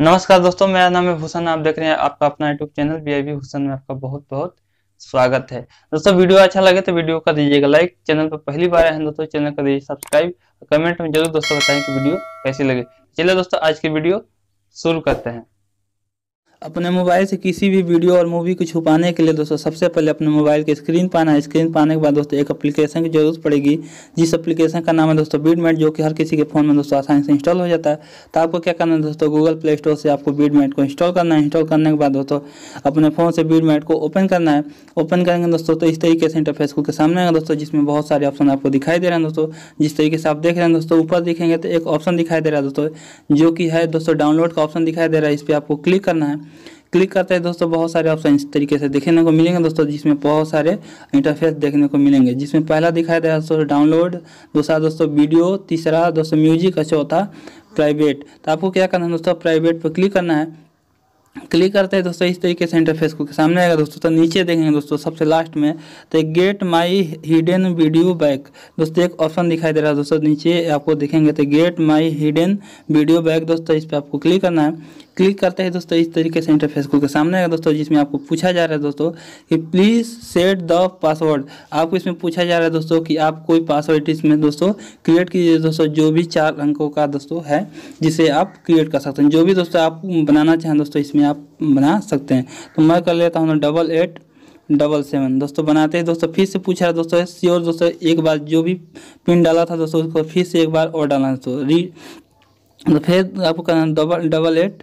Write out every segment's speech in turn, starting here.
नमस्कार दोस्तों मेरा नाम है भूषण आप देख रहे हैं आपका अपना YouTube channel B I Bhushan में आपका बहुत बहुत स्वागत है दोस्तों वीडियो अच्छा लगे तो वीडियो कर दीजिएगा लाइक चैनल पर पहली बार आए हैं दोस्तों चैनल कर दीजिए सब्सक्राइब कमेंट में जरूर दोस्तों बताएं कि वीडियो कैसी लगे चलिए दोस्तों आज की वीडियो शुरू करते हैं अपने मोबाइल से किसी भी वीडियो और मूवी को छुपाने के लिए दोस्तों सबसे पहले अपने मोबाइल की स्क्रीन पाना है स्क्रीन पाने के बाद दोस्तों एक एप्लीकेशन की जरूरत पड़ेगी जिस एप्लीकेशन का नाम है दोस्तों बीडमेट जो कि हर किसी के फ़ोन में दोस्तों आसानी से इंस्टॉल हो जाता है तो आपको क्या करना है दोस्तों गूगल प्ले स्टोर से आपको बीडमेट को इंस्टॉल करना है इंस्टॉल करने के बाद दोस्तों अपने फ़ोन से बीडमेट को ओपन करना है ओपन करेंगे दोस्तों तो इस तरीके से इंटरफेस के सामने आएगा दोस्तों जिसमें बहुत सारे ऑप्शन आपको दिखाई दे रहे हैं दोस्तों जिस तरीके से आप देख रहे हैं दोस्तों ऊपर दिखेंगे तो एक ऑप्शन दिखाई दे रहा है दोस्तों जो कि है दोस्तों डाउनलोड का ऑप्शन दिखाई दे रहा है इस पर आपको क्लिक करना है क्लिक करते हैं दोस्तों बहुत सारे ऑप्शन इस तरीके से देखने को मिलेंगे दोस्तों जिसमें बहुत सारे इंटरफेस देखने को मिलेंगे जिसमें पहला दिखाई दे रहा दोस्तों डाउनलोड दूसरा दोस्तों वीडियो तीसरा दोस्तों म्यूजिक और चौथा प्राइवेट तो आपको क्या करना है दोस्तों प्राइवेट पर क्लिक करना है क्लिक करते हैं दोस्तों इस तरीके से इंटरफेस को सामने आएगा दोस्तों तो नीचे देखेंगे दोस्तों सबसे लास्ट में तो get my hidden video back दोस्तों एक ऑप्शन दिखाई दे रहा है दोस्तों नीचे आपको देखेंगे तो get my hidden video back दोस्तों इस पर आपको क्लिक करना है क्लिक करते हैं दोस्तों इस तरीके से इंटरफेस खुल के सामने आएगा दोस्तों जिसमें आपको पूछा जा रहा है दोस्तों कि प्लीज़ सेट द पासवर्ड आपको इसमें पूछा जा रहा है दोस्तों कि आप कोई पासवर्ड इसमें दोस्तों क्रिएट कीजिए दोस्तों जो भी चार अंकों का दोस्तों है जिसे आप क्रिएट कर सकते हैं जो भी दोस्तों आप बनाना चाहें दोस्तों इसमें आप बना सकते हैं तो मैं कर लेता हूँ डबल एट डबल सेवन दोस्तों बनाते हैं दोस्तों फिर से पूछा है दोस्तों श्योर दोस्तों एक बार जो भी पिन डाला था दोस्तों उसको फिर से एक बार और डालना दोस्तों री तो फिर आपको करना double double eight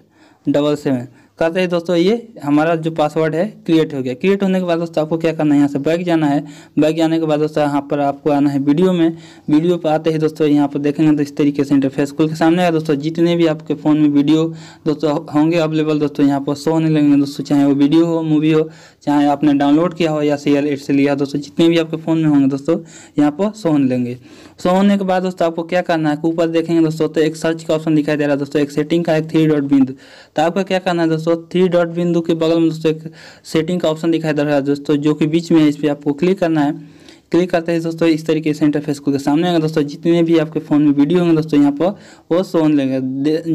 double seven कहते हैं दोस्तों ये हमारा जो पासवर्ड है क्रिएट हो गया क्रिएट होने के बाद दोस्तों आपको क्या करना है यहाँ से बैग जाना है बैग जाने के बाद दोस्तों यहाँ पर आपको आना है वीडियो में वीडियो पर आते ही दोस्तों यहाँ पर देखेंगे तो इस तरीके से इंटरफेस खुल के सामने आया दोस्तों जितने भी आपके फ़ोन में वीडियो दोस्तों होंगे अवेलेबल दोस्तों यहाँ पर शो होने लगेंगे दोस्तों चाहे वो वीडियो हो मूवी हो चाहे आपने डाउनलोड किया हो या सीरियल एड से लिया दोस्तों जितने भी आपके फ़ोन में होंगे दोस्तों यहाँ पर शो होने लगेंगे सो होने के बाद दोस्तों आपको क्या करना है ऊपर देखेंगे दोस्तों तो एक सर्च का ऑप्शन दिखाई दे रहा है दोस्तों एक सेटिंग का एक थ्री डॉट बिंदु तो आपको क्या करना है दोस्तों थ्री डॉट बिंदु के बगल में दोस्तों एक सेटिंग का ऑप्शन दिखाई दे रहा है दोस्तों जो कि बीच में है इस पर आपको क्लिक करना है क्लिक करते हैं दोस्तों इस तरीके से इंटरफेस खुल के सामने आएगा दोस्तों जितने भी आपके फ़ोन में वीडियो होंगे दोस्तों यहाँ पर वो शो होने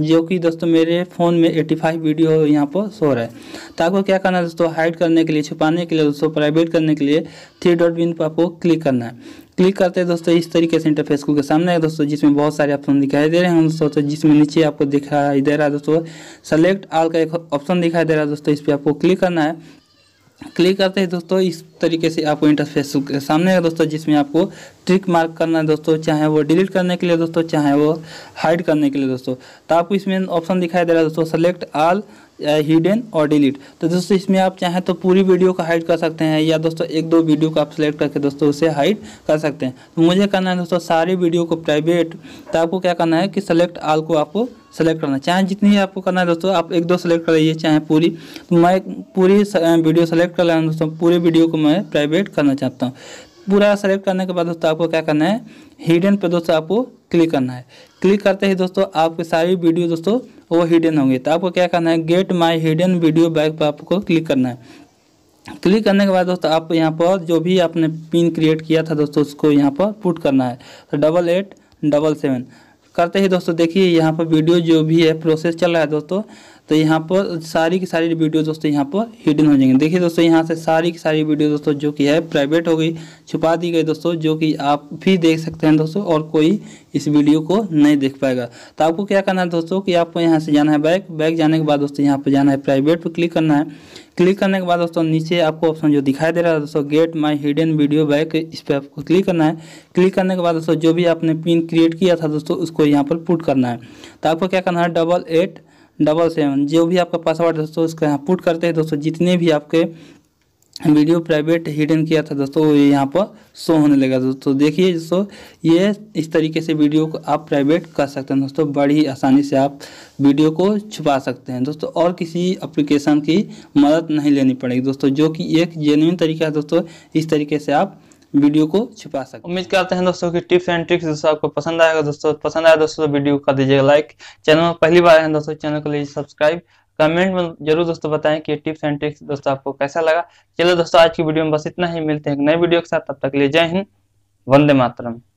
जो कि दोस्तों मेरे फ़ोन में 85 वीडियो यहाँ पर शो रहा है तो आपको क्या करना है दोस्तों हाइड करने के लिए छुपाने के लिए दोस्तों प्राइवेट करने के लिए थ्री डॉट बिन पर आपको क्लिक करना है क्लिक करते हैं दोस्तों इस तरीके से इंटरफेस खुल के सामने है दोस्तों जिसमें बहुत सारे ऑप्शन दिखाई दे रहे हैं दोस्तों तो जिसमें नीचे आपको दिखाई दे रहा है दोस्तों सेलेक्ट आल का एक ऑप्शन दिखाई दे रहा है दोस्तों इस पर आपको क्लिक करना है क्लिक करते हैं दोस्तों इस तरीके से आपको इंटरफेस सामने है दोस्तों जिसमें आपको ट्रिक मार्क करना है दोस्तों चाहे वो डिलीट करने के लिए दोस्तों चाहे वो हाइड करने के लिए दोस्तों तो आपको इसमें ऑप्शन दिखाई दे रहा है दोस्तों सेलेक्ट आल हिडन और डिलीट तो दोस्तों इसमें आप चाहें तो पूरी वीडियो को हाइड कर सकते हैं या दोस्तों एक दो वीडियो को आप सेलेक्ट करके दोस्तों उसे हाइड कर सकते हैं तो मुझे करना है दोस्तों सारी वीडियो को प्राइवेट तो आपको क्या करना है कि सेलेक्ट आल को आपको सेलेक्ट करना है चाहे जितनी आपको करना है दोस्तों आप एक दो सेलेक्ट कर लीजिए चाहे पूरी तो मैं पूरी वीडियो सेलेक्ट कर लेना दोस्तों पूरी वीडियो को मैं प्राइवेट करना चाहता हूँ पूरा सेलेक्ट करने के बाद दोस्तों आपको क्या करना है हिडन पर दोस्तों आपको क्लिक करना है क्लिक करते ही दोस्तों आपकी सारी वीडियो दोस्तों वो हिडन होंगे तो आपको क्या करना है get my hidden video back पर आपको क्लिक करना है क्लिक करने के बाद दोस्तों आप यहाँ पर जो भी आपने पिन क्रिएट किया था दोस्तों उसको यहाँ पर पुट करना है तो डबल एट डबल सेवन करते ही दोस्तों देखिए यहाँ पर वीडियो जो भी है प्रोसेस चल रहा है दोस्तों तो यहाँ पर सारी की सारी वीडियो दोस्तों यहाँ पर हिडन हो जाएंगे देखिए दोस्तों यहाँ से सारी की सारी वीडियो दोस्तों जो कि है प्राइवेट हो गई छुपा दी गई दोस्तों जो कि आप भी देख सकते हैं दोस्तों और कोई इस वीडियो को नहीं देख पाएगा तो आपको क्या करना है दोस्तों कि आपको यहाँ से जाना है बैक बैक जाने के बाद दोस्तों यहाँ पर जाना है प्राइवेट पर क्लिक करना है क्लिक करने के बाद दोस्तों नीचे आपको ऑप्शन जो दिखाई दे रहा है दोस्तों get my hidden video back इस पर आपको क्लिक करना है क्लिक करने के बाद दोस्तों जो भी आपने पिन क्रिएट किया था दोस्तों उसको यहाँ पर पुट करना है तो आपको क्या करना है डबल एट डबल सेवन जो भी आपका पासवर्ड दोस्तों उसका यहाँ पुट करते हैं दोस्तों जितने भी आपके वीडियो प्राइवेट हिडन किया था दोस्तों ये यहाँ पर शो होने लगा दोस्तों देखिए दोस्तों ये इस तरीके से वीडियो को आप प्राइवेट कर सकते हैं दोस्तों बड़ी आसानी से आप वीडियो को छुपा सकते हैं दोस्तों और किसी एप्लीकेशन की मदद नहीं लेनी पड़ेगी दोस्तों जो कि एक जेन्यून तरीका है दोस्तों इस तरीके से आप वीडियो को छिपा सकते उम्मीद करते हैं दोस्तों कि टिप्स एंड ट्रिक्स दोस्तों आपको पसंद आएगा दोस्तों पसंद आया दोस्तों तो वीडियो कर दीजिएगा लाइक चैनल में पहली बार है दोस्तों चैनल को लीजिए सब्सक्राइब कमेंट में जरूर दोस्तों बताएं कि टिप्स एंड ट्रिक्स दोस्तों आपको कैसा लगा चलो दोस्तों आज की वीडियो में बस इतना ही मिलते हैं नए वीडियो के साथ तब तक ले लिए जय हिंद वंदे मातरम